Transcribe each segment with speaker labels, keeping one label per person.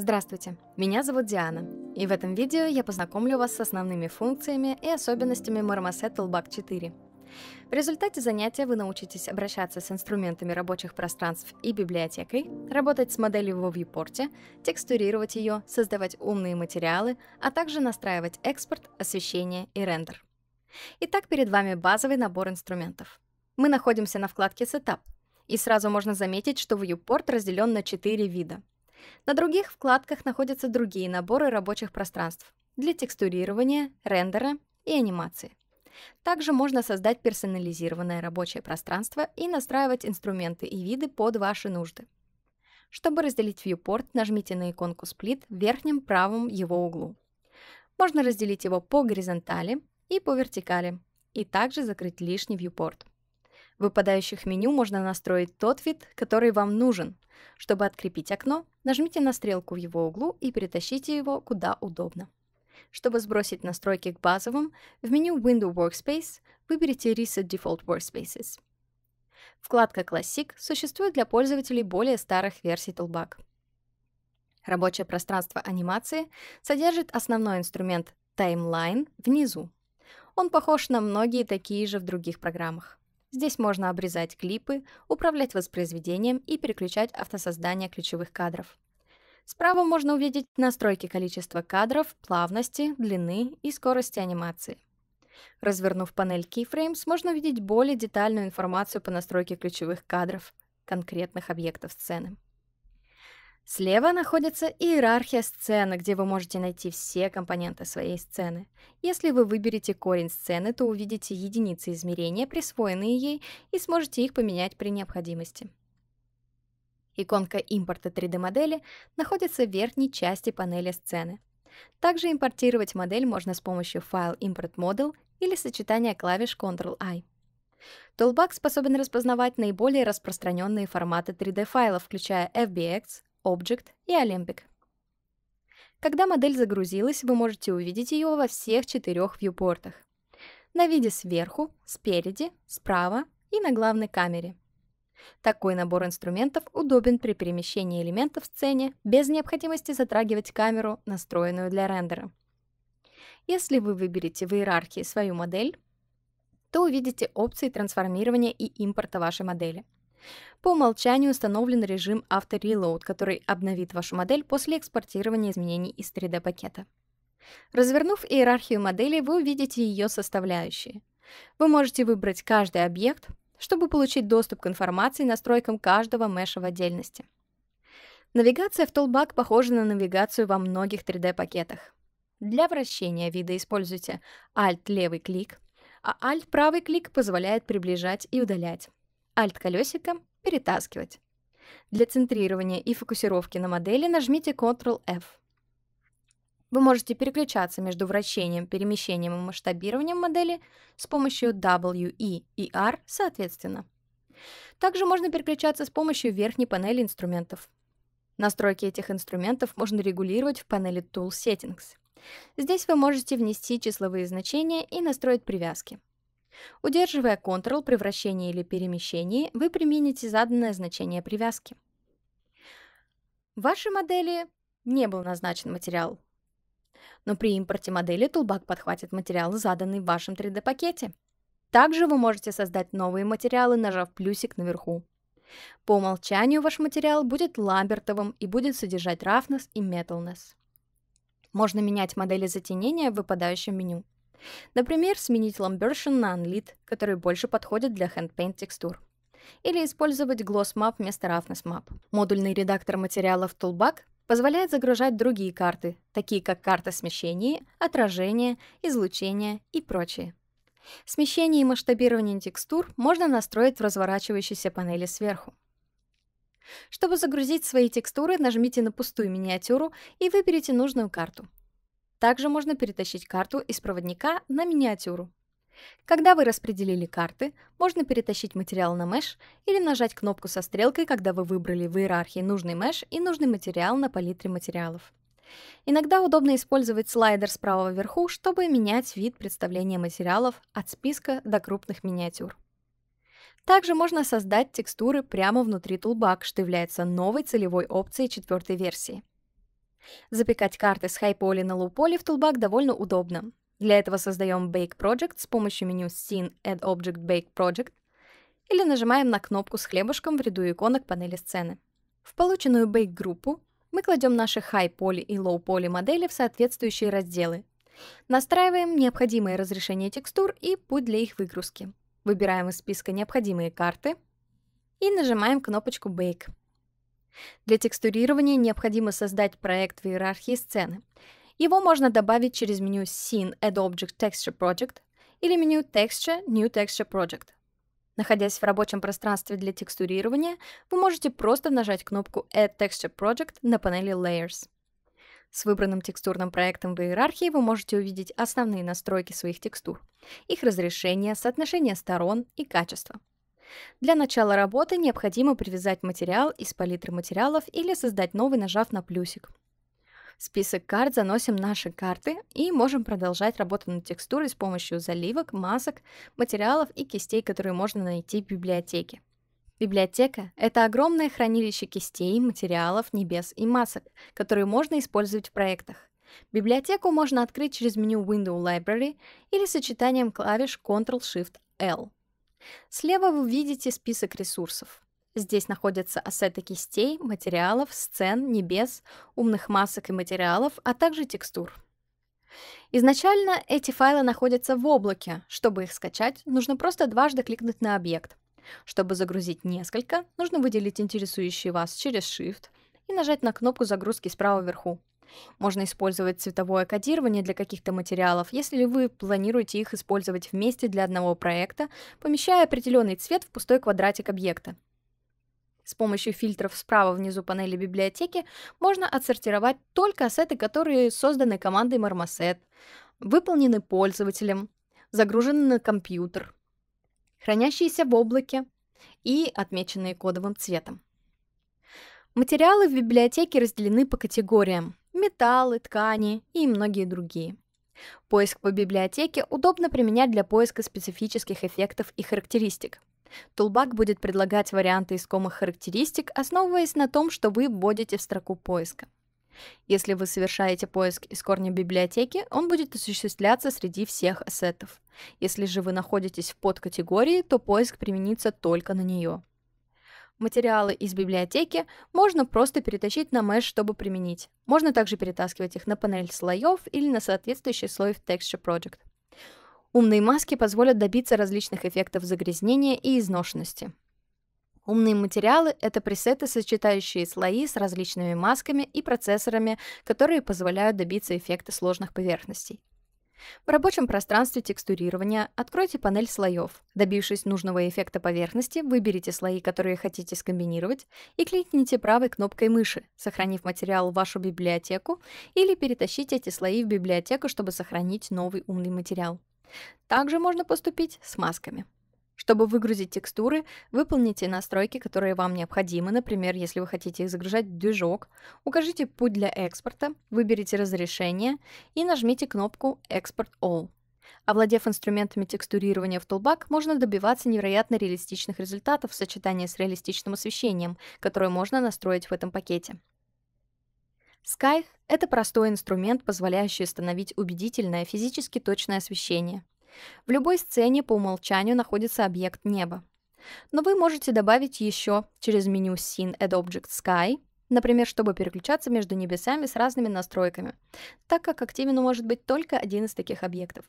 Speaker 1: Здравствуйте, меня зовут Диана, и в этом видео я познакомлю вас с основными функциями и особенностями Marmoset Toolbag 4. В результате занятия вы научитесь обращаться с инструментами рабочих пространств и библиотекой, работать с моделью во viewport, текстурировать ее, создавать умные материалы, а также настраивать экспорт, освещение и рендер. Итак, перед вами базовый набор инструментов. Мы находимся на вкладке Setup, и сразу можно заметить, что viewport разделен на 4 вида — на других вкладках находятся другие наборы рабочих пространств для текстурирования, рендера и анимации. Также можно создать персонализированное рабочее пространство и настраивать инструменты и виды под ваши нужды. Чтобы разделить viewport, нажмите на иконку Split в верхнем правом его углу. Можно разделить его по горизонтали и по вертикали, и также закрыть лишний viewport выпадающих меню можно настроить тот вид, который вам нужен. Чтобы открепить окно, нажмите на стрелку в его углу и перетащите его куда удобно. Чтобы сбросить настройки к базовым, в меню Window Workspace выберите Reset Default Workspaces. Вкладка Classic существует для пользователей более старых версий Toolbag. Рабочее пространство анимации содержит основной инструмент Timeline внизу. Он похож на многие такие же в других программах. Здесь можно обрезать клипы, управлять воспроизведением и переключать автосоздание ключевых кадров. Справа можно увидеть настройки количества кадров, плавности, длины и скорости анимации. Развернув панель Keyframes, можно увидеть более детальную информацию по настройке ключевых кадров конкретных объектов сцены. Слева находится иерархия сцены, где вы можете найти все компоненты своей сцены. Если вы выберете корень сцены, то увидите единицы измерения, присвоенные ей, и сможете их поменять при необходимости. Иконка импорта 3D-модели находится в верхней части панели сцены. Также импортировать модель можно с помощью файл Import Model или сочетания клавиш Ctrl-I. Toolbag способен распознавать наиболее распространенные форматы 3D-файлов, включая FBX, Object и Alembic. Когда модель загрузилась, вы можете увидеть ее во всех четырех вьюпортах. На виде сверху, спереди, справа и на главной камере. Такой набор инструментов удобен при перемещении элементов в сцене без необходимости затрагивать камеру, настроенную для рендера. Если вы выберете в иерархии свою модель, то увидите опции трансформирования и импорта вашей модели – по умолчанию установлен режим After Reload, который обновит вашу модель после экспортирования изменений из 3D-пакета. Развернув иерархию модели, вы увидите ее составляющие. Вы можете выбрать каждый объект, чтобы получить доступ к информации и настройкам каждого меша в отдельности. Навигация в Toolbag похожа на навигацию во многих 3D-пакетах. Для вращения вида используйте Alt левый клик, а Alt правый клик позволяет приближать и удалять. Alt-колесиком «Перетаскивать». Для центрирования и фокусировки на модели нажмите Ctrl-F. Вы можете переключаться между вращением, перемещением и масштабированием модели с помощью W, E и e R соответственно. Также можно переключаться с помощью верхней панели инструментов. Настройки этих инструментов можно регулировать в панели Tool Settings. Здесь вы можете внести числовые значения и настроить привязки. Удерживая Ctrl при вращении или перемещении, вы примените заданное значение привязки. В вашей модели не был назначен материал, но при импорте модели Toolbag подхватит материал, заданный в вашем 3D-пакете. Также вы можете создать новые материалы, нажав плюсик наверху. По умолчанию ваш материал будет ламбертовым и будет содержать roughness и metalness. Можно менять модели затенения в выпадающем меню. Например, сменить Lambertian на Unlit, который больше подходит для handpaint текстур. Или использовать Gloss Map вместо Roughness Map. Модульный редактор материалов Toolbag позволяет загружать другие карты, такие как карта смещения, отражения, излучения и прочие. Смещение и масштабирование текстур можно настроить в разворачивающейся панели сверху. Чтобы загрузить свои текстуры, нажмите на пустую миниатюру и выберите нужную карту. Также можно перетащить карту из проводника на миниатюру. Когда вы распределили карты, можно перетащить материал на меш или нажать кнопку со стрелкой, когда вы выбрали в иерархии нужный меш и нужный материал на палитре материалов. Иногда удобно использовать слайдер справа вверху, чтобы менять вид представления материалов от списка до крупных миниатюр. Также можно создать текстуры прямо внутри Toolbug, что является новой целевой опцией четвертой версии – Запекать карты с хайполи на лоуполе в Toolbag довольно удобно. Для этого создаем Bake Project с помощью меню Scene Add Object Bake Project или нажимаем на кнопку с хлебушком в ряду иконок панели сцены. В полученную Bake-группу мы кладем наши High-Poly и Low-Poly модели в соответствующие разделы. Настраиваем необходимое разрешение текстур и путь для их выгрузки. Выбираем из списка необходимые карты и нажимаем кнопочку Bake. Для текстурирования необходимо создать проект в иерархии сцены. Его можно добавить через меню Scene Add Object Texture Project или меню Texture New Texture Project. Находясь в рабочем пространстве для текстурирования, вы можете просто нажать кнопку Add Texture Project на панели Layers. С выбранным текстурным проектом в иерархии вы можете увидеть основные настройки своих текстур, их разрешение, соотношение сторон и качество. Для начала работы необходимо привязать материал из палитры материалов или создать новый, нажав на плюсик. В список карт заносим наши карты и можем продолжать работу над текстурой с помощью заливок, масок, материалов и кистей, которые можно найти в библиотеке. Библиотека — это огромное хранилище кистей, материалов, небес и масок, которые можно использовать в проектах. Библиотеку можно открыть через меню Window Library или сочетанием клавиш Ctrl-Shift-L. Слева вы видите список ресурсов. Здесь находятся ассеты кистей, материалов, сцен, небес, умных масок и материалов, а также текстур. Изначально эти файлы находятся в облаке. Чтобы их скачать, нужно просто дважды кликнуть на объект. Чтобы загрузить несколько, нужно выделить интересующий вас через Shift и нажать на кнопку загрузки справа вверху. Можно использовать цветовое кодирование для каких-то материалов, если вы планируете их использовать вместе для одного проекта, помещая определенный цвет в пустой квадратик объекта. С помощью фильтров справа внизу панели библиотеки можно отсортировать только ассеты, которые созданы командой Marmoset, выполнены пользователем, загружены на компьютер, хранящиеся в облаке и отмеченные кодовым цветом. Материалы в библиотеке разделены по категориям металлы, ткани и многие другие. Поиск по библиотеке удобно применять для поиска специфических эффектов и характеристик. Тулбак будет предлагать варианты искомых характеристик, основываясь на том, что вы вводите в строку поиска. Если вы совершаете поиск из корня библиотеки, он будет осуществляться среди всех ассетов. Если же вы находитесь в подкатегории, то поиск применится только на нее. Материалы из библиотеки можно просто перетащить на Mesh, чтобы применить. Можно также перетаскивать их на панель слоев или на соответствующий слой в Texture Project. Умные маски позволят добиться различных эффектов загрязнения и изношенности. Умные материалы — это пресеты, сочетающие слои с различными масками и процессорами, которые позволяют добиться эффекта сложных поверхностей. В рабочем пространстве текстурирования откройте панель слоев. Добившись нужного эффекта поверхности, выберите слои, которые хотите скомбинировать, и кликните правой кнопкой мыши, сохранив материал в вашу библиотеку, или перетащите эти слои в библиотеку, чтобы сохранить новый умный материал. Также можно поступить с масками. Чтобы выгрузить текстуры, выполните настройки, которые вам необходимы. Например, если вы хотите их загружать в движок, укажите путь для экспорта, выберите разрешение и нажмите кнопку Export All». Овладев инструментами текстурирования в Toolback, можно добиваться невероятно реалистичных результатов в сочетании с реалистичным освещением, которое можно настроить в этом пакете. Sky — это простой инструмент, позволяющий установить убедительное физически точное освещение — в любой сцене по умолчанию находится объект неба. Но вы можете добавить еще через меню Scene Add Object Sky, например, чтобы переключаться между небесами с разными настройками, так как активен может быть только один из таких объектов.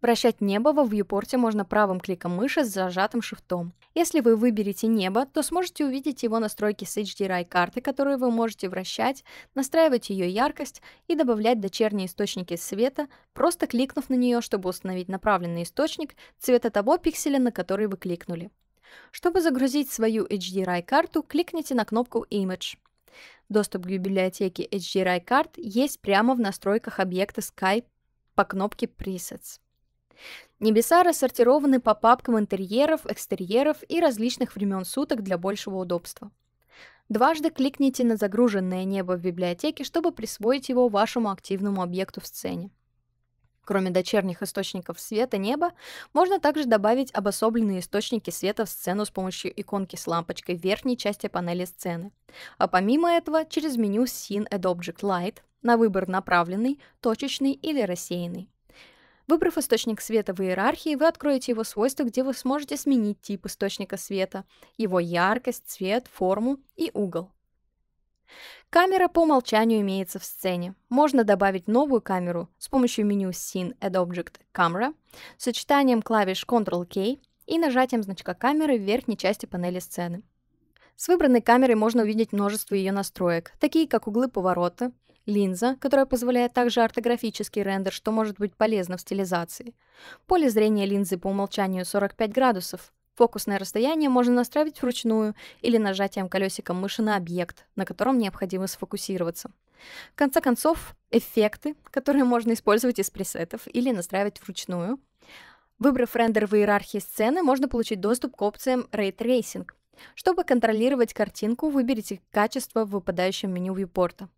Speaker 1: Вращать небо во вьюпорте можно правым кликом мыши с зажатым шифтом. Если вы выберете небо, то сможете увидеть его настройки с HDRI карты, которую вы можете вращать, настраивать ее яркость и добавлять дочерние источники света, просто кликнув на нее, чтобы установить направленный источник цвета того пикселя, на который вы кликнули. Чтобы загрузить свою HDRI карту, кликните на кнопку Image. Доступ к библиотеке HDRI карт есть прямо в настройках объекта Skype по кнопке Presets. Небеса рассортированы по папкам интерьеров, экстерьеров и различных времен суток для большего удобства. Дважды кликните на загруженное небо в библиотеке, чтобы присвоить его вашему активному объекту в сцене. Кроме дочерних источников света неба, можно также добавить обособленные источники света в сцену с помощью иконки с лампочкой в верхней части панели сцены. А помимо этого, через меню Scene and Object Light на выбор направленный, точечный или рассеянный. Выбрав источник света в иерархии, вы откроете его свойства, где вы сможете сменить тип источника света, его яркость, цвет, форму и угол. Камера по умолчанию имеется в сцене. Можно добавить новую камеру с помощью меню Scene at Object Camera, сочетанием клавиш Ctrl-K и нажатием значка камеры в верхней части панели сцены. С выбранной камерой можно увидеть множество ее настроек, такие как углы поворота, линза, которая позволяет также ортографический рендер, что может быть полезно в стилизации. Поле зрения линзы по умолчанию 45 градусов. Фокусное расстояние можно настраивать вручную или нажатием колесика мыши на объект, на котором необходимо сфокусироваться. В конце концов, эффекты, которые можно использовать из пресетов или настраивать вручную. Выбрав рендер в иерархии сцены, можно получить доступ к опциям Ray Tracing, чтобы контролировать картинку, выберите качество в выпадающем меню вьюпорта.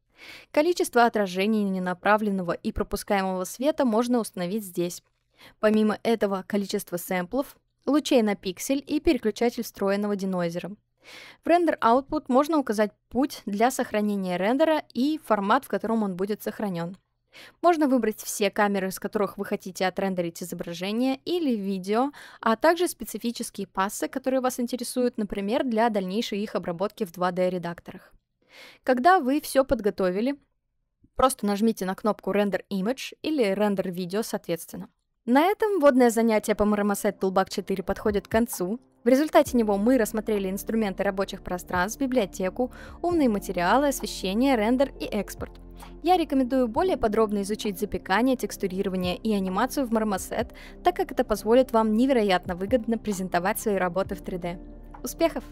Speaker 1: Количество отражений ненаправленного и пропускаемого света можно установить здесь. Помимо этого, количество сэмплов, лучей на пиксель и переключатель встроенного динойзера. В Render Output можно указать путь для сохранения рендера и формат, в котором он будет сохранен. Можно выбрать все камеры, с которых вы хотите отрендерить изображение или видео, а также специфические пассы, которые вас интересуют, например, для дальнейшей их обработки в 2D-редакторах. Когда вы все подготовили, просто нажмите на кнопку Render Image или Render Video, соответственно. На этом вводное занятие по Marmoset Toolbag 4 подходит к концу. В результате него мы рассмотрели инструменты рабочих пространств, библиотеку, умные материалы, освещение, рендер и экспорт – я рекомендую более подробно изучить запекание, текстурирование и анимацию в Marmoset, так как это позволит вам невероятно выгодно презентовать свои работы в 3D. Успехов!